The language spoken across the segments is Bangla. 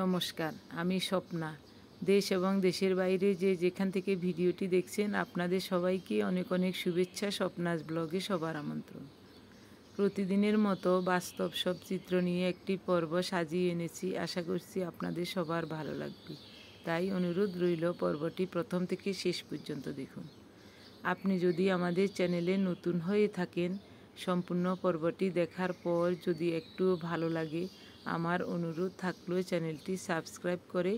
নমস্কার আমি স্বপ্না দেশ এবং দেশের বাইরে যে যেখান থেকে ভিডিওটি দেখছেন আপনাদের সবাইকে অনেক অনেক শুভেচ্ছা স্বপ্নাস ব্লগে সবার আমন্ত্রণ প্রতিদিনের মতো বাস্তব সব চিত্র নিয়ে একটি পর্ব সাজিয়ে এনেছি আশা করছি আপনাদের সবার ভালো লাগবে তাই অনুরোধ রইল পর্বটি প্রথম থেকে শেষ পর্যন্ত দেখুন আপনি যদি আমাদের চ্যানেলে নতুন হয়ে থাকেন সম্পূর্ণ পর্বটি দেখার পর যদি একটু ভালো লাগে আমার অনুরোধ থাকলেও চ্যানেলটি সাবস্ক্রাইব করে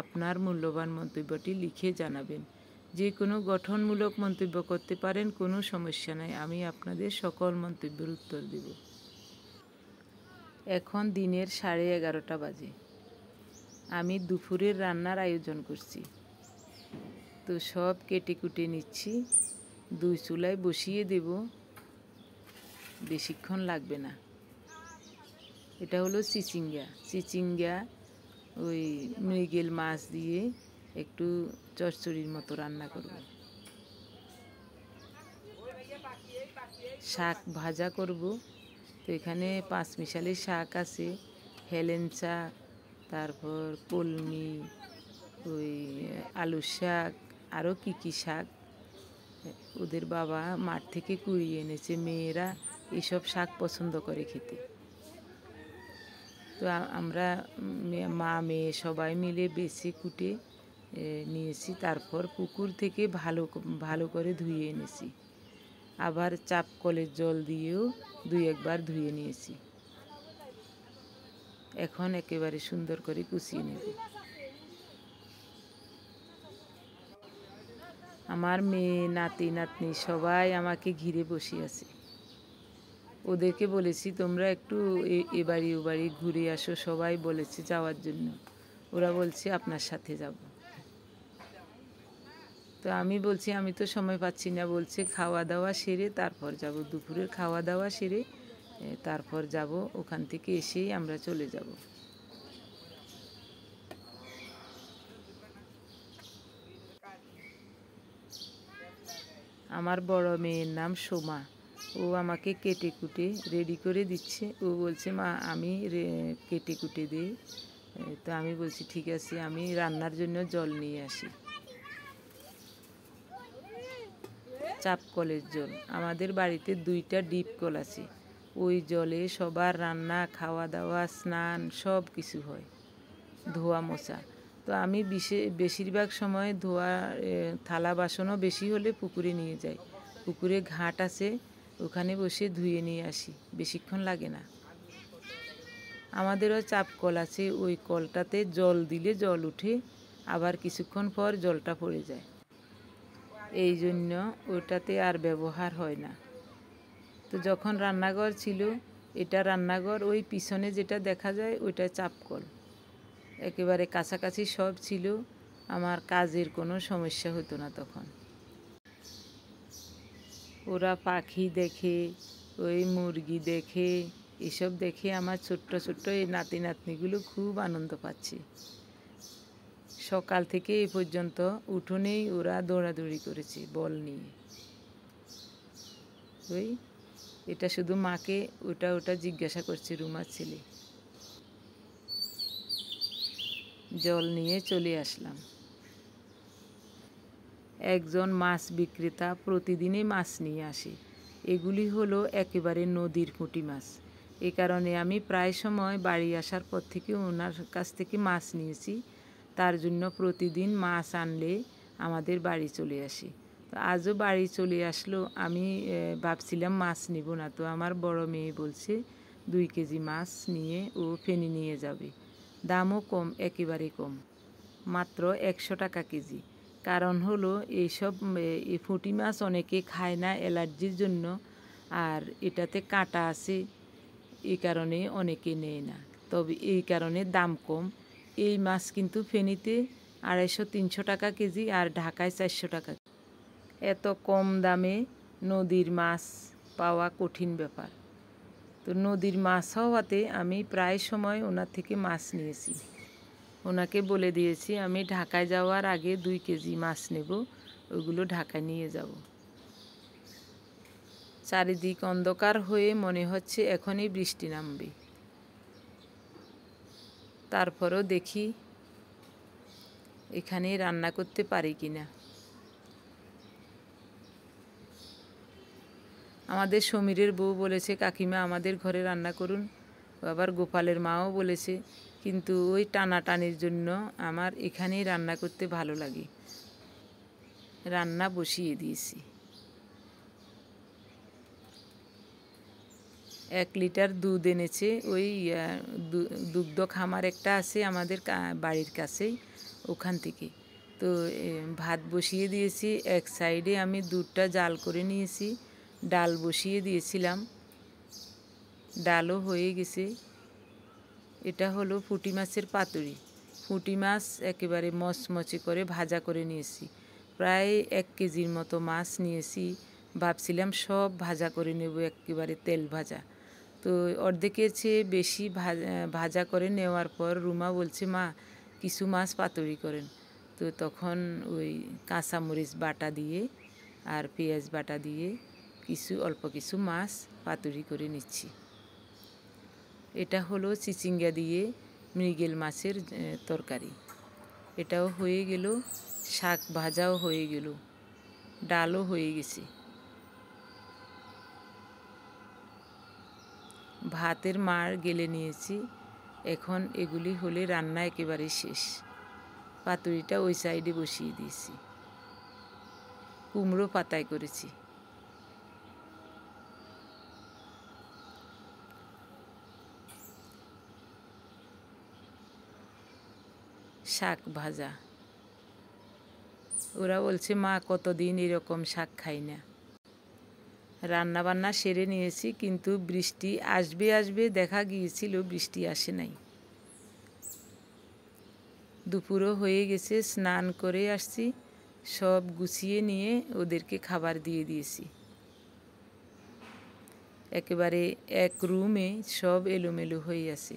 আপনার মূল্যবান মন্তব্যটি লিখে জানাবেন যে কোনো গঠনমূলক মন্তব্য করতে পারেন কোনো সমস্যা নাই আমি আপনাদের সকল মন্তব্যের উত্তর দেব এখন দিনের সাড়ে এগারোটা বাজে আমি দুপুরের রান্নার আয়োজন করছি তো সব কেটে কুটে নিচ্ছি দুই চুলায় বসিয়ে দেব বেশিক্ষণ লাগবে না এটা হলো চিচিঙ্গা চিচিঙ্গা ওই মৃগেল মাছ দিয়ে একটু চচ্চড়ির মতো রান্না করব শাক ভাজা করব তো এখানে পাঁচ মিশালি শাক আছে শাক তারপর কলমি ওই আলু শাক আরও কী কী শাক ওদের বাবা মাঠ থেকে কুড়িয়ে এনেছে মেয়েরা এসব শাক পছন্দ করে খেতে তো আমরা মা মেয়ে সবাই মিলে বেশি কুটে নিয়েছি তারপর পুকুর থেকে ভালো ভালো করে ধুয়ে এনেছি আবার চাপ কলের জল দিয়েও দুই একবার ধুয়ে নিয়েছি এখন একেবারে সুন্দর করে কুচিয়ে নেব আমার মেয়ে নাতি নাতনি সবাই আমাকে ঘিরে বসে আছে ওদেরকে বলেছি তোমরা একটু এ বাড়ি ও বাড়ি ঘুরে আসো সবাই বলেছে যাওয়ার জন্য ওরা বলছে আপনার সাথে যাব তো আমি বলছি আমি তো সময় পাচ্ছি না বলছে খাওয়া দাওয়া সেরে তারপর যাব দুপুরের খাওয়া দাওয়া সেরে তারপর যাব ওখান থেকে এসেই আমরা চলে যাব আমার বড় মেয়ের নাম সোমা ও আমাকে কেটে কুটে রেডি করে দিচ্ছে ও বলছে মা আমি কেটে কুটে দিই তো আমি বলছি ঠিক আছে আমি রান্নার জন্য জল নিয়ে আসি চাপ কলের জল আমাদের বাড়িতে দুইটা ডিপ কল আছে ওই জলে সবার রান্না খাওয়া দাওয়া স্নান সব কিছু হয় ধোয়া মোছা তো আমি বিশে বেশিরভাগ সময় ধোয়া থালা বাসনও বেশি হলে পুকুরে নিয়ে যাই পুকুরে ঘাট আছে ওখানে বসে ধুয়ে নিয়ে আসি বেশিক্ষণ লাগে না আমাদেরও চাপ কল আছে ওই কলটাতে জল দিলে জল উঠে আবার কিছুক্ষণ পর জলটা পড়ে যায় এই জন্য ওটাতে আর ব্যবহার হয় না তো যখন রান্নাঘর ছিল এটা রান্নাঘর ওই পিছনে যেটা দেখা যায় ওইটা চাপকল একেবারে কাছাকাছি সব ছিল আমার কাজের কোনো সমস্যা হতো না তখন ওরা পাখি দেখে ওই মুরগি দেখে এসব দেখে আমার ছোট্ট ছোট্ট এই নাতি নাতনিগুলো খুব আনন্দ পাচ্ছে সকাল থেকে এ পর্যন্ত উঠোনেই ওরা দৌড়াদৌড়ি করেছে বল নিয়ে ওই এটা শুধু মাকে ওটা ওটা জিজ্ঞাসা করছে রুমার ছেলে জল নিয়ে চলে আসলাম একজন মাছ বিক্রেতা প্রতিদিনই মাছ নিয়ে আসে এগুলি হলো একেবারে নদীর পুঁটি মাছ এ কারণে আমি প্রায় সময় বাড়ি আসার পর থেকে ওনার কাছ থেকে মাছ নিয়েছি তার জন্য প্রতিদিন মাছ আনলে আমাদের বাড়ি চলে আসে তো আজও বাড়ি চলে আসলো আমি ভাবছিলাম মাছ নিব না তো আমার বড় মেয়ে বলছে দুই কেজি মাছ নিয়ে ও ফেনি নিয়ে যাবে দামও কম একেবারে কম মাত্র একশো টাকা কেজি কারণ হলো এইসব এই ফুটি মাছ অনেকে খায় না অ্যালার্জির জন্য আর এটাতে কাঁটা আছে এই কারণে অনেকে নেয় না তবে এই কারণে দাম কম এই মাছ কিন্তু ফেনীতে আড়াইশো তিনশো টাকা কেজি আর ঢাকায় চারশো টাকা এত কম দামে নদীর মাছ পাওয়া কঠিন ব্যাপার তো নদীর মাছ হওয়াতে আমি প্রায় সময় ওনার থেকে মাছ নিয়েছি ওনাকে বলে দিয়েছি আমি ঢাকায় যাওয়ার আগে দুই কেজি মাছ নেব ওইগুলো ঢাকায় নিয়ে যাব চারিদিক অন্ধকার হয়ে মনে হচ্ছে এখনই বৃষ্টি নামবে তারপরও দেখি এখানে রান্না করতে পারি কি না আমাদের সমীরের বউ বলেছে কাকিমা আমাদের ঘরে রান্না করুন আবার গোপালের মাও বলেছে কিন্তু ওই টানাটানির জন্য আমার এখানেই রান্না করতে ভালো লাগে রান্না বসিয়ে দিয়েছি এক লিটার দুধ এনেছে ওই দুগ্ধ খামার একটা আছে আমাদের বাড়ির কাছেই ওখান থেকে তো ভাত বসিয়ে দিয়েছি এক সাইডে আমি দুধটা জাল করে নিয়েছি ডাল বসিয়ে দিয়েছিলাম ডালও হয়ে গেছে এটা হলো ফুটি মাছের পাতুরি ফুটি মাছ একেবারে মচমচে করে ভাজা করে নিয়েছি প্রায় এক কেজির মতো মাছ নিয়েছি ভাবছিলাম সব ভাজা করে নেব একেবারে তেল ভাজা তো অর্ধেকের চেয়ে বেশি ভাজা করে নেওয়ার পর রুমা বলছে মা কিছু মাছ পাতুরি করেন তো তখন ওই কাঁচামরিচ বাটা দিয়ে আর পেঁয়াজ বাটা দিয়ে কিছু অল্প কিছু মাছ পাতুরি করে নিচ্ছি এটা হলো চিচিঙ্গা দিয়ে মৃগেল মাছের তরকারি এটাও হয়ে গেল শাক ভাজাও হয়ে গেল ডালও হয়ে গেছে ভাতের মার গেলে নিয়েছি এখন এগুলি হলে রান্না একেবারে শেষ পাতুরিটা ওই সাইডে বসিয়ে দিয়েছি কুমড়ো পাতায় করেছি শাক ভাজা ওরা বলছে মা কতদিন এরকম শাক খাই না রান্নাবান্না সেরে নিয়েছি কিন্তু বৃষ্টি আসবে আসবে দেখা গিয়েছিল বৃষ্টি আসে নাই দুপুরও হয়ে গেছে স্নান করে আসছি সব গুছিয়ে নিয়ে ওদেরকে খাবার দিয়ে দিয়েছি একেবারে এক রুমে সব এলোমেলো হয়ে আছে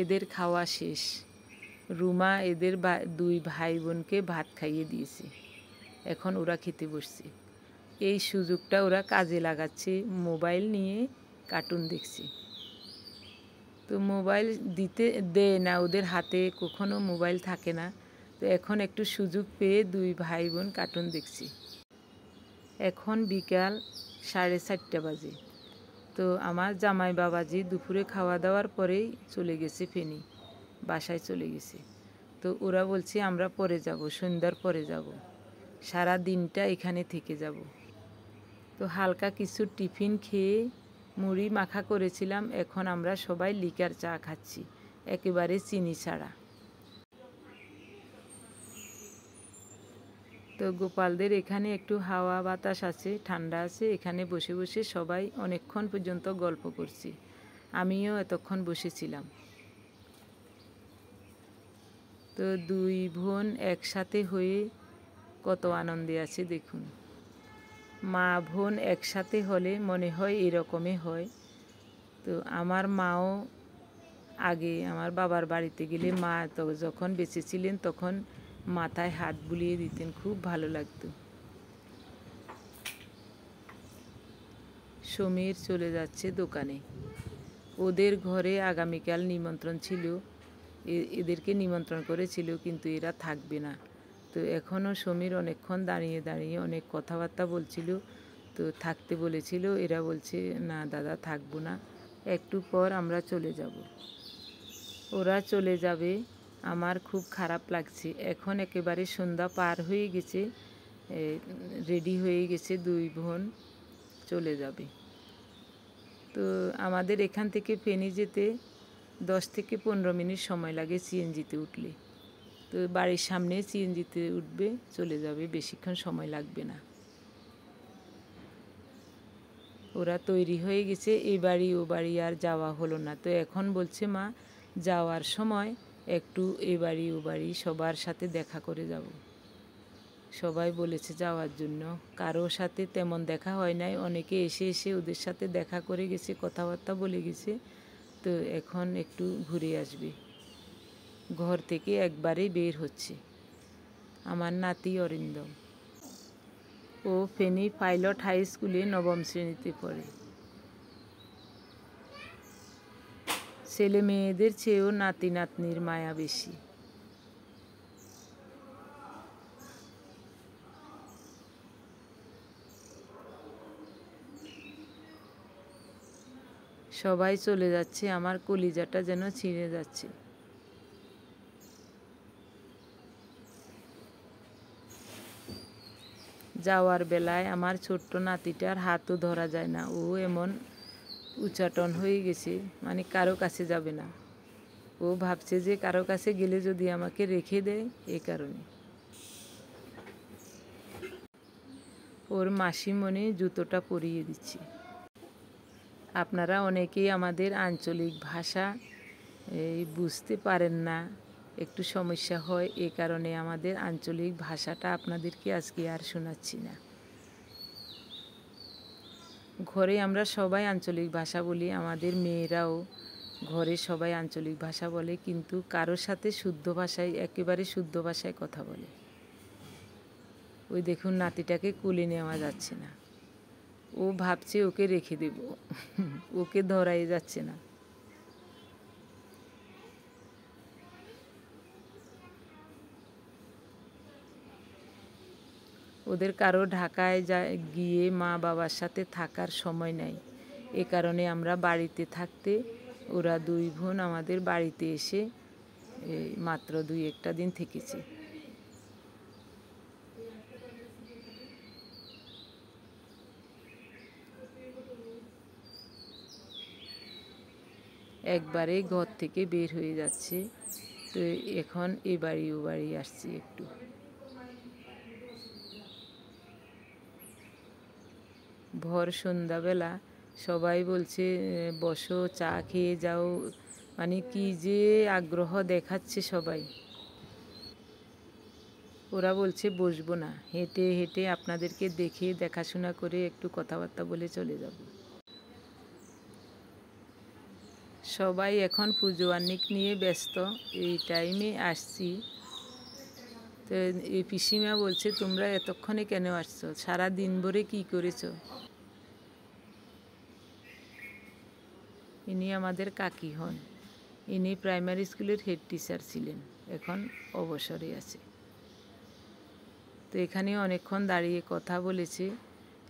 এদের খাওয়া শেষ রুমা এদের দুই ভাই বোনকে ভাত খাইয়ে দিয়েছে এখন ওরা খেতে বসছে এই সুযোগটা ওরা কাজে লাগাচ্ছে মোবাইল নিয়ে কার্টুন দেখছে তো মোবাইল দিতে দেয় না ওদের হাতে কখনো মোবাইল থাকে না তো এখন একটু সুযোগ পেয়ে দুই ভাই বোন কার্টুন দেখছি এখন বিকাল সাড়ে চারটা বাজে তো আমার জামাই বাবাজি দুপুরে খাওয়া দাওয়ার পরেই চলে গেছে ফেনী বাসায় চলে গেছে তো ওরা বলছে আমরা পরে যাব সন্ধ্যার পরে যাব সারা দিনটা এখানে থেকে যাব তো হালকা কিছু টিফিন খেয়ে মুড়ি মাখা করেছিলাম এখন আমরা সবাই লিকার চা খাচ্ছি একেবারে চিনি ছাড়া তো গোপালদের এখানে একটু হাওয়া বাতাস আছে ঠান্ডা আছে এখানে বসে বসে সবাই অনেকক্ষণ পর্যন্ত গল্প করছি আমিও এতক্ষণ বসেছিলাম তো দুই বোন একসাথে হয়ে কত আনন্দে আছে দেখুন মা বোন একসাথে হলে মনে হয় এরকমই হয় তো আমার মাও আগে আমার বাবার বাড়িতে গেলে মা যখন বেঁচেছিলেন তখন মাথায় হাত বুলিয়ে দিতেন খুব ভালো লাগতো সমীর চলে যাচ্ছে দোকানে ওদের ঘরে আগামীকাল নিমন্ত্রণ ছিল এদেরকে নিমন্ত্রণ করেছিল কিন্তু এরা থাকবে না তো এখনও সমীর অনেকক্ষণ দাঁড়িয়ে দাঁড়িয়ে অনেক কথাবার্তা বলছিল তো থাকতে বলেছিল এরা বলছে না দাদা থাকবো না একটু পর আমরা চলে যাব ওরা চলে যাবে আমার খুব খারাপ লাগছে এখন একেবারে সন্ধ্যা পার হয়ে গেছে রেডি হয়ে গেছে দুই বোন চলে যাবে তো আমাদের এখান থেকে ফেনি যেতে দশ থেকে পনেরো মিনিট সময় লাগে সিএনজিতে উঠলে তো বাড়ির সামনে সিএনজিতে উঠবে চলে যাবে বেশিক্ষণ সময় লাগবে না ওরা তৈরি হয়ে গেছে এই বাড়ি ও বাড়ি আর যাওয়া হলো না তো এখন বলছে মা যাওয়ার সময় একটু এ বাড়ি ও বাড়ি সবার সাথে দেখা করে যাব সবাই বলেছে যাওয়ার জন্য কারো সাথে তেমন দেখা হয় নাই অনেকে এসে এসে ওদের সাথে দেখা করে গেছে কথাবার্তা বলে গেছে তো এখন একটু ঘুরে আসবে ঘর থেকে একবারে বের হচ্ছে আমার নাতি অরিন্দম ও ফেনী পাইলট হাই স্কুলে নবম শ্রেণীতে পড়ে ছেলে মেয়েদের চেয়েও নাতি নাতনির মায়া বেশি সবাই চলে যাচ্ছে আমার কলিজাটা যেন ছিঁড়ে যাচ্ছে যাওয়ার বেলায় আমার ছোট্ট নাতিটার হাতও ধরা যায় না ও এমন উচ্চাটন হয়ে গেছে মানে কারো কাছে যাবে না ও ভাবছে যে কারো কাছে গেলে যদি আমাকে রেখে দেয় এ কারণে ওর মাসিমণি জুতোটা পরিয়ে দিচ্ছি আপনারা অনেকেই আমাদের আঞ্চলিক ভাষা এই বুঝতে পারেন না একটু সমস্যা হয় এ কারণে আমাদের আঞ্চলিক ভাষাটা আপনাদেরকে আজকে আর শোনাচ্ছি না ঘরে আমরা সবাই আঞ্চলিক ভাষা বলি আমাদের মেয়েরাও ঘরে সবাই আঞ্চলিক ভাষা বলে কিন্তু কারোর সাথে শুদ্ধ ভাষায় একেবারে শুদ্ধ ভাষায় কথা বলে ওই দেখুন নাতিটাকে কুলে নেওয়া যাচ্ছে না ও ভাবছে ওকে রেখে দেব ওকে ধরাই যাচ্ছে না ওদের কারো ঢাকায় যা গিয়ে মা বাবার সাথে থাকার সময় নাই এ কারণে আমরা বাড়িতে থাকতে ওরা দুই বোন আমাদের বাড়িতে এসে মাত্র দুই একটা দিন থেকেছে একবারে ঘর থেকে বের হয়ে যাচ্ছে তো এখন এ বাড়ি ও বাড়ি আসছি একটু ভর সন্ধ্যাবেলা সবাই বলছে বসো চা খেয়ে যাও মানে কি যে আগ্রহ দেখাচ্ছে সবাই ওরা বলছে বসবো না হেঁটে হেঁটে আপনাদেরকে দেখে দেখাশোনা করে একটু কথাবার্তা বলে চলে যাবো সবাই এখন পুজো আর্নিক নিয়ে ব্যস্ত এই টাইমে আসছি তো এই পিসিমা বলছে তোমরা এতক্ষণে কেন আসছো সারা দিন ভরে কী করেছো ইনি আমাদের কাকি হন ইনি প্রাইমারি স্কুলের হেড টিচার ছিলেন এখন অবসরে আছে তো এখানে অনেকক্ষণ দাঁড়িয়ে কথা বলেছে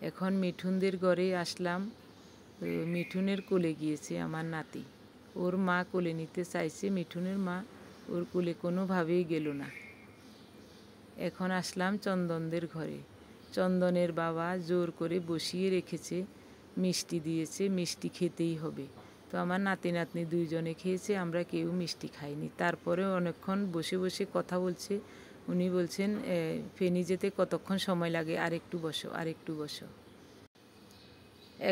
এখন মিঠুনদের ঘরে আসলাম মিঠুনের কোলে গিয়েছে আমার নাতি ওর মা কোলে নিতে চাইছে মিঠুনের মা ওর কোলে কোনোভাবেই গেল না এখন আসলাম চন্দনদের ঘরে চন্দনের বাবা জোর করে বসিয়ে রেখেছে মিষ্টি দিয়েছে মিষ্টি খেতেই হবে তো আমার নাতি নাতনি দুইজনে খেয়েছে আমরা কেউ মিষ্টি খাইনি তারপরে অনেকক্ষণ বসে বসে কথা বলছে উনি বলছেন ফেনি যেতে কতক্ষণ সময় লাগে আরেকটু বসো আরেকটু বসো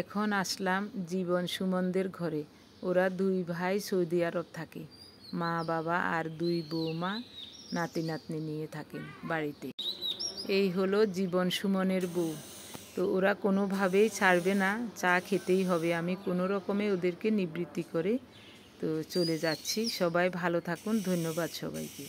এখন আসলাম জীবন সুমনদের ঘরে ওরা দুই ভাই সৌদি আরব থাকে মা বাবা আর দুই বৌমা নাতি নাতনি নিয়ে থাকেন বাড়িতে এই হলো জীবন সুমনের বউ তো ওরা কোনোভাবেই ছাড়বে না চা খেতেই হবে আমি কোনো রকমে ওদেরকে নিবৃত্তি করে তো চলে যাচ্ছি সবাই ভালো থাকুন ধন্যবাদ সবাইকে